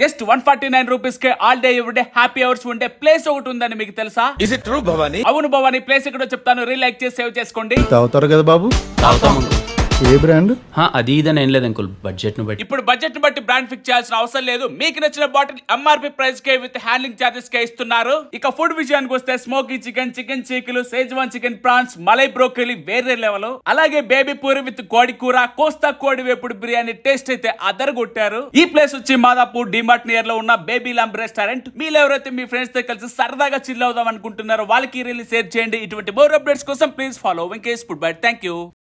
just one forty nine rupees కి all day day happy hours ఉండే place ఒకటి ఉందని మీకు తెలుసా ఇస్ ట్రూ భవానీ అవును భవానీ ప్లేస్ ఎక్కడో చెప్తాను రీలైక్ చేసి సేవ్ చేసుకోండి కదా బాబు ఏ బ్రాండ్ అది ఇదని ఏం లేదు అంకుల్ బడ్జెట్ ను బట్టి ఇప్పుడు బడ్జెట్ ను బట్టి బ్రాండ్ ఫిక్స్ చేయాల్సిన అవసరం లేదు మీకు నచ్చిన బాటిల్ ఎంఆర్పి ప్రైస్ కే విత్ హ్యాండ్లింగ్ చార్జెస్ కే ఇస్తున్నారు ఇక ఫుడ్ విజయానికి వస్తే స్మోకీ చికెన్ చికెన్ చీకులు schezwan chicken prawns malai broccoli వేరే లెవెల్ అలాగే బేబీ పూరి విత్ కోడి కూర కోస్తా కోడి వేపుడు బిర్యానీ టేస్ట్ అయితే అదర్ కొట్టారు ఈ ప్లేస్ వచ్చి మాదాపూర్ డిమార్ట్ నియర్ లో ఉన్న బేబీ లాంబ్ రెస్టారెంట్ మీరు ఎవరైతే మీ ఫ్రెండ్స్ తో కలిసి సరదాగా చిల్ అవుదాం అనుకుంటున్నారో వాళ్ళకి రీల్ షేర్ చేయండి ఇటువంటి మోర్ అప్డేట్స్ కోసం please follow Venkesh food bite thank you